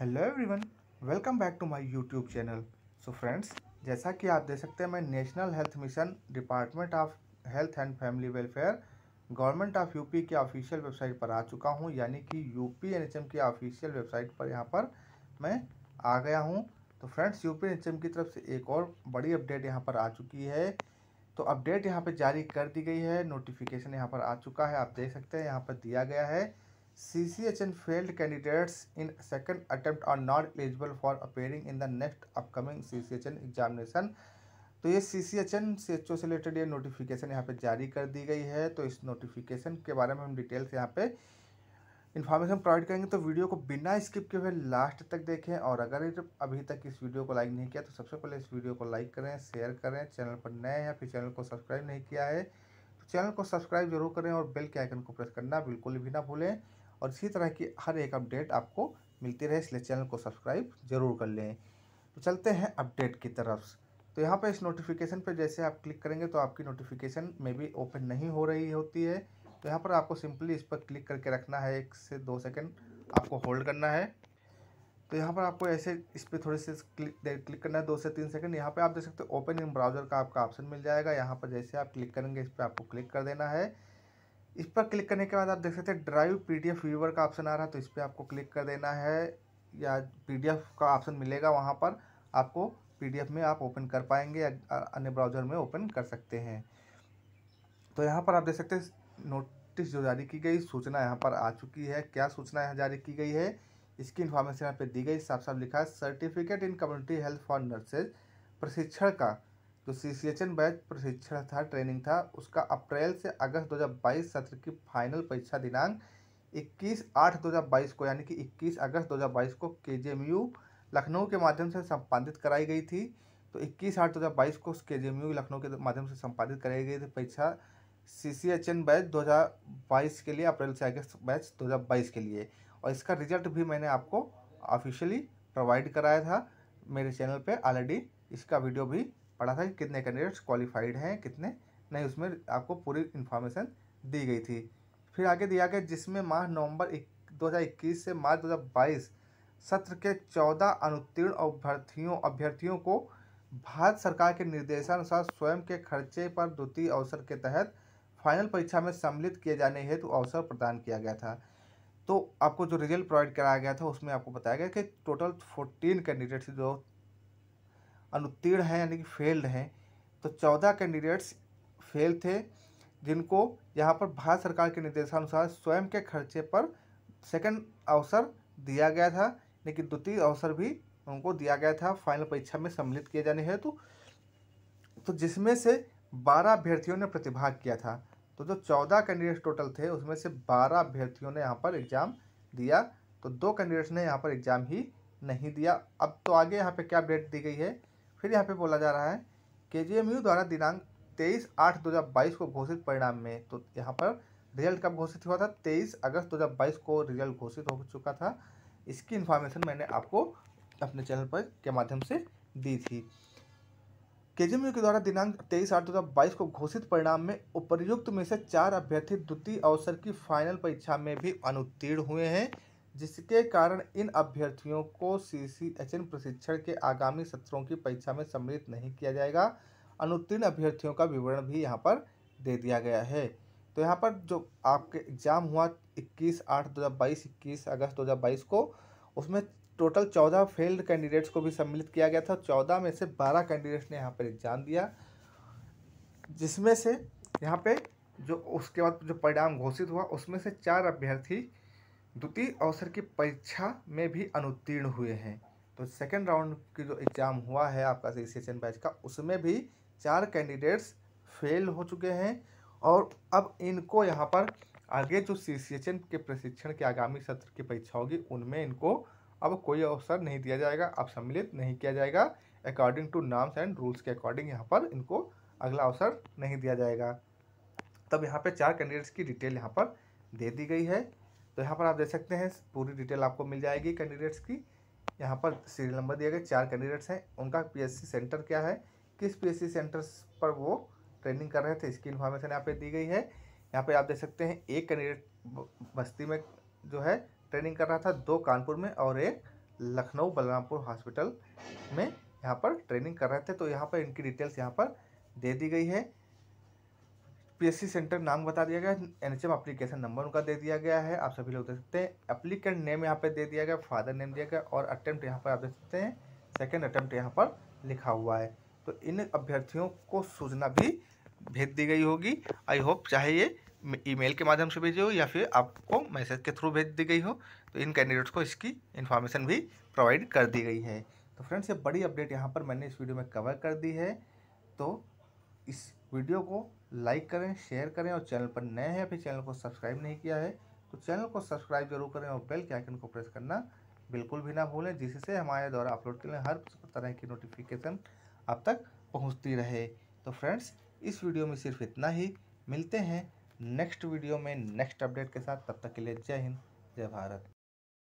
Hello everyone welcome back to my YouTube channel so friends जैसा कि आप देख सकते हैं मैं National Health Mission department of health and family welfare government of UP के ऑफिशियल वेबसाइट पर आ चुका हूं यानी कि यूपी एनएचएम की ऑफिशियल वेबसाइट पर यहां पर मैं आ गया हूं तो फ्रेंड्स यू पी की तरफ से एक और बड़ी अपडेट यहाँ पर आ चुकी है तो अपडेट यहाँ पर जारी कर दी गई है नोटिफिकेशन यहाँ पर आ चुका है आप देख सकते हैं यहाँ पर दिया गया है CCHN failed candidates in second attempt are not eligible for appearing in the next upcoming CCHN examination. तो ये C C H N C H O से रिलेटेड ये नोटिफिकेशन यहाँ पे जारी कर दी गई है तो इस नोटिफिकेशन के बारे में हम डिटेल्स यहाँ पे इन्फॉर्मेशन प्रोवाइड करेंगे तो वीडियो को बिना स्किप किए हुए लास्ट तक देखें और अगर तो अभी तक इस वीडियो को लाइक नहीं किया तो सबसे पहले इस वीडियो को लाइक करें शेयर करें चैनल पर नए हैं फिर चैनल को सब्सक्राइब नहीं किया है तो चैनल को सब्सक्राइब जरूर करें और बेल के आइकन को प्रेस करना बिल्कुल भी ना भूलें और इसी तरह की हर एक अपडेट आपको मिलती रहे इसलिए चैनल को सब्सक्राइब जरूर कर लें तो चलते हैं अपडेट की तरफ तो यहाँ पर इस नोटिफिकेशन पर जैसे आप क्लिक करेंगे तो आपकी नोटिफिकेशन में भी ओपन नहीं हो रही होती है तो यहाँ पर आपको सिंपली इस पर क्लिक करके रखना है एक से दो सेकेंड आपको होल्ड करना है तो यहाँ पर आपको ऐसे इस पर थोड़े से क्लिक क्लिक करना है दो से तीन सेकंड यहाँ पे आप देख सकते हो ओपन इन ब्राउज़र का आपका ऑप्शन मिल जाएगा यहाँ पर जैसे आप क्लिक करेंगे इस पर आपको क्लिक कर देना है इस पर क्लिक करने के बाद आप देख सकते हैं ड्राइव पीडीएफ व्यूवर का ऑप्शन आ रहा है तो इस पर आपको क्लिक कर देना है या पीडीएफ का ऑप्शन मिलेगा वहाँ पर आपको पीडीएफ में आप ओपन कर पाएंगे या अन्य ब्राउज़र में ओपन कर सकते हैं तो यहाँ पर आप देख सकते हैं नोटिस जो जारी की गई सूचना यहाँ पर आ चुकी है क्या सूचना यहाँ जारी की गई है इसकी इन्फॉर्मेशन यहाँ पर दी गई साफ साफ लिखा है certificate in community health for nurses प्रशिक्षण का जो C C H N batch प्रशिक्षण था ट्रेनिंग था उसका अप्रैल से अगस्त 2022 सत्र की फाइनल परीक्षा दिनांक 21 आठ 2022 को यानी कि 21 अगस्त 2022 को के जे एम यू लखनऊ के माध्यम से संपादित कराई गई थी तो 21 आठ 2022 को के जे एम यू लखनऊ के माध्यम से संपादित कराई गई थी परीक्षा C C H N batch 2022 के लिए अप्रैल से अगस्त बैच 2022 के लिए और इसका रिजल्ट भी मैंने आपको ऑफिशियली प्रोवाइड कराया था मेरे चैनल पर ऑलरेडी इसका वीडियो भी पढ़ा था कि कितने कैंडिडेट्स क्वालिफाइड हैं कितने नहीं उसमें आपको पूरी इन्फॉर्मेशन दी गई थी फिर आगे दिया गया जिसमें माह नवंबर दो से मार्च दो सत्र के चौदह अनुत्तीर्ण अभ्यर्थियों अभ्यर्थियों को भारत सरकार के निर्देशानुसार स्वयं के खर्चे पर द्वितीय अवसर के तहत फाइनल परीक्षा में सम्मिलित किए जाने हेतु अवसर प्रदान किया गया था तो आपको जो रिजल्ट प्रोवाइड कराया गया था उसमें आपको बताया गया कि टोटल फोर्टीन कैंडिडेट्स जो अनुत्तीर्ण हैं यानी कि फेल्ड हैं तो चौदह कैंडिडेट्स फेल थे जिनको यहाँ पर भारत सरकार के निर्देशानुसार स्वयं के खर्चे पर सेकंड अवसर दिया गया था लेकिन द्वितीय अवसर भी उनको दिया गया था फाइनल परीक्षा में सम्मिलित किए जाने हेतु तो, जिसमें से बारह अभ्यर्थियों ने प्रतिभाग किया था तो जो चौदह कैंडिडेट्स टोटल थे उसमें से बारह अभ्यर्थियों ने यहाँ पर एग्ज़ाम दिया तो दो कैंडिडेट्स ने यहाँ पर एग्ज़ाम ही नहीं दिया अब तो आगे यहाँ पे क्या अपडेट दी गई है फिर यहाँ पे बोला जा रहा है के जी एम यू द्वारा दिनांक तेईस आठ दो हज़ार बाईस को घोषित परिणाम में तो यहाँ पर रिजल्ट कब घोषित हुआ था तेईस अगस्त दो हज़ार बाईस को रिजल्ट घोषित हो चुका था इसकी इन्फॉर्मेशन मैंने आपको अपने चैनल पर के माध्यम से दी थी के जी के द्वारा दिनांक तेईस आठ दो हज़ार बाईस को घोषित परिणाम में उपर्युक्त में से चार अभ्यर्थी द्वितीय अवसर की फाइनल परीक्षा में भी अनुत्तीर्ण हुए हैं जिसके कारण इन अभ्यर्थियों को सी सी एच एन प्रशिक्षण के आगामी सत्रों की परीक्षा में सम्मिलित नहीं किया जाएगा अनुत्तीर्ण अभ्यर्थियों का विवरण भी यहाँ पर दे दिया गया है तो यहाँ पर जो आपके एग्ज़ाम हुआ 21 आठ 2022 21 अगस्त 2022 को उसमें टोटल चौदह फेल्ड कैंडिडेट्स को भी सम्मिलित किया गया था चौदह में से बारह कैंडिडेट्स ने यहाँ पर एग्ज़ाम दिया जिसमें से यहाँ पे जो उसके बाद जो परिणाम घोषित हुआ उसमें से चार अभ्यर्थी द्वितीय अवसर की परीक्षा में भी अनुत्तीर्ण हुए हैं तो सेकेंड राउंड की जो एग्ज़ाम हुआ है आपका सी सी बैच का उसमें भी चार कैंडिडेट्स फेल हो चुके हैं और अब इनको यहाँ पर आगे जो सी सी के प्रशिक्षण के आगामी सत्र की परीक्षा होगी उनमें इनको अब कोई अवसर नहीं दिया जाएगा अब सम्मिलित नहीं किया जाएगा according to norms and rules के अकॉर्डिंग यहाँ पर इनको अगला अवसर नहीं दिया जाएगा तब यहाँ पे चार कैंडिडेट्स की डिटेल यहाँ पर दे दी गई है तो यहाँ पर आप देख सकते हैं पूरी डिटेल आपको मिल जाएगी कैंडिडेट्स की यहाँ पर सीरियल नंबर दिया गया चार कैंडिडेट्स हैं उनका पीएससी सेंटर क्या है किस पीएससी सेंटर्स पर वो ट्रेनिंग कर रहे थे इसकी इन्फॉर्मेशन यहाँ पे दी गई है यहाँ पे आप देख सकते हैं एक कैंडिडेट बस्ती में जो है ट्रेनिंग कर रहा था दो कानपुर में और एक लखनऊ बलरामपुर हॉस्पिटल में यहाँ पर ट्रेनिंग कर रहे थे तो यहाँ पर इनकी डिटेल्स यहाँ पर दे दी गई है पीएससी सेंटर नाम बता दिया गया है एनएचएम एप्लीकेशन नंबर उनका दे दिया गया है आप सभी लोग देख सकते हैं एप्लीकेंट नेम यहाँ पे दे दिया गया फादर नेम दिया गया और अटैम्प्ट यहाँ पर आप देख सकते हैं सेकेंड अटैम्प्ट यहाँ पर लिखा हुआ है तो इन अभ्यर्थियों को सूचना भी भेज दी गई होगी आई होप चाहे ये ईमेल के माध्यम से भेजी हो या फिर आपको मैसेज के थ्रू भेज दी गई हो तो इन कैंडिडेट्स को इसकी इन्फॉर्मेशन भी प्रोवाइड कर दी गई है तो फ्रेंड्स ये बड़ी अपडेट यहाँ पर मैंने इस वीडियो में कवर कर दी है तो इस वीडियो को लाइक करें शेयर करें और चैनल पर नए हैं फिर चैनल को सब्सक्राइब नहीं किया है तो चैनल को सब्सक्राइब जरूर करें और बेल के आइकन को प्रेस करना बिल्कुल भी ना भूलें जिससे हमारे द्वारा अपलोड के लिए हर तरह की नोटिफिकेशन आप तक पहुंचती रहे तो फ्रेंड्स इस वीडियो में सिर्फ इतना ही मिलते हैं नेक्स्ट वीडियो में नेक्स्ट अपडेट के साथ तब तक के लिए जय हिंद जय भारत